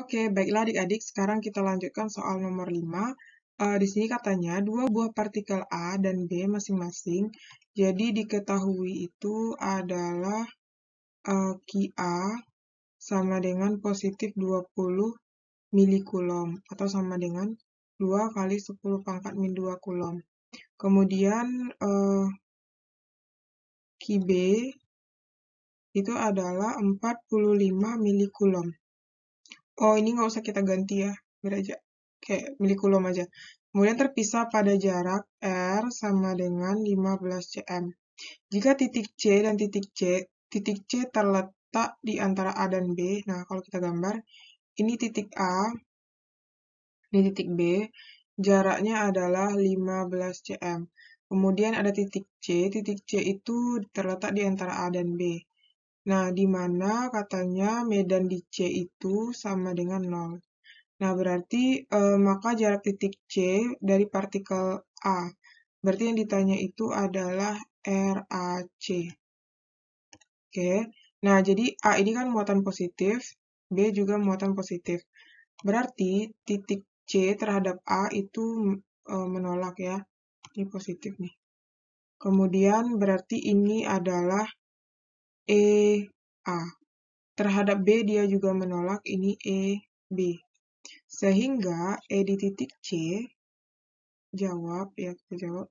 Oke, baiklah adik-adik, sekarang kita lanjutkan soal nomor 5. Uh, eh, di sini katanya dua buah partikel A dan B masing-masing, jadi diketahui itu adalah uh, eh, QA sama dengan positif 20 milikulom atau sama dengan 2 kali 10 pangkat min 2 kulom. Kemudian uh, eh, QB itu adalah 45 milikulom oh ini nggak usah kita ganti ya biar aja kayak milikulom aja kemudian terpisah pada jarak R sama dengan 15 cm jika titik C dan titik C titik C terletak di antara A dan B nah kalau kita gambar ini titik A ini titik B jaraknya adalah 15 cm kemudian ada titik C titik C itu terletak di antara A dan B Nah, di mana katanya medan di C itu sama dengan 0. Nah, berarti e, maka jarak titik C dari partikel A. Berarti yang ditanya itu adalah RAC. Oke, nah jadi A ini kan muatan positif, B juga muatan positif. Berarti titik C terhadap A itu e, menolak ya. Ini positif nih. Kemudian berarti ini adalah E A. Terhadap B dia juga menolak ini E B. Sehingga E di titik C jawab ya kita jawab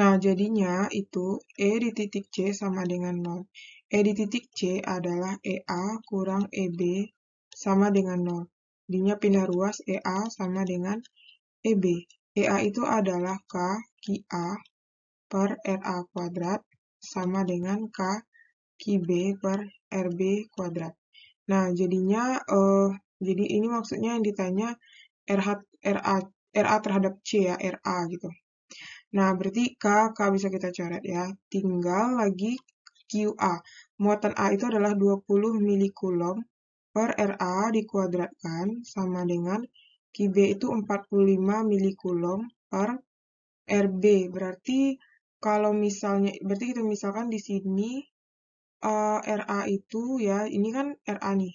Nah, jadinya itu E di titik C sama dengan 0. E di titik C adalah EA kurang EB sama dengan 0. Jadinya pindah ruas EA sama dengan EB. EA itu adalah K QA per RA kuadrat sama dengan K QB per RB kuadrat. Nah, jadinya eh, jadi ini maksudnya yang ditanya RH, RA, RA terhadap C ya, RA gitu. Nah, berarti K, K bisa kita coret ya. Tinggal lagi QA. Muatan A itu adalah 20 milikulom per RA dikuadratkan sama dengan QB itu 45 milikulom per RB. Berarti kalau misalnya, berarti kita gitu, misalkan di sini uh, eh, RA itu ya, ini kan RA nih.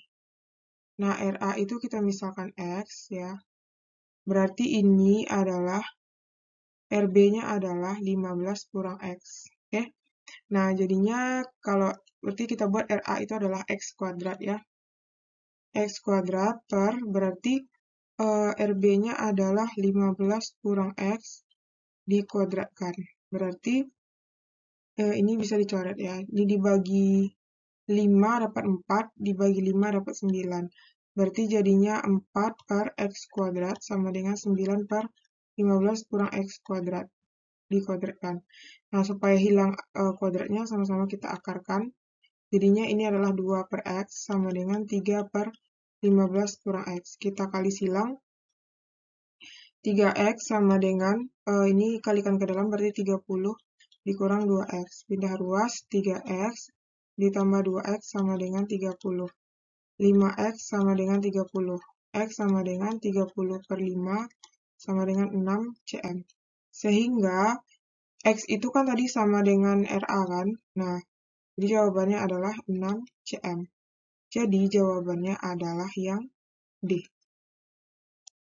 Nah, RA itu kita misalkan X ya. Berarti ini adalah RB-nya adalah 15 kurang X. Oke. Okay? Nah, jadinya kalau berarti kita buat RA itu adalah X kuadrat ya. X kuadrat per berarti uh, eh, RB-nya adalah 15 kurang X dikuadratkan. Berarti uh, ini bisa dicoret ya. Jadi dibagi 5 dapat 4, dibagi 5 dapat 9. Berarti jadinya 4 per X kuadrat sama dengan 9 per 15 kurang X kuadrat dikuadratkan. Nah, supaya hilang uh, kuadratnya sama-sama kita akarkan. Jadinya ini adalah 2 per X sama dengan 3 per 15 kurang X. Kita kali silang. 3X sama dengan, uh, ini kalikan ke dalam berarti 30 dikurang 2X. Pindah ruas 3X ditambah 2X sama dengan 30. 5X sama dengan 30. X sama dengan 30 per 5 sama dengan 6 CM. Sehingga X itu kan tadi sama dengan RA kan? Nah, jadi jawabannya adalah 6 CM. Jadi jawabannya adalah yang D.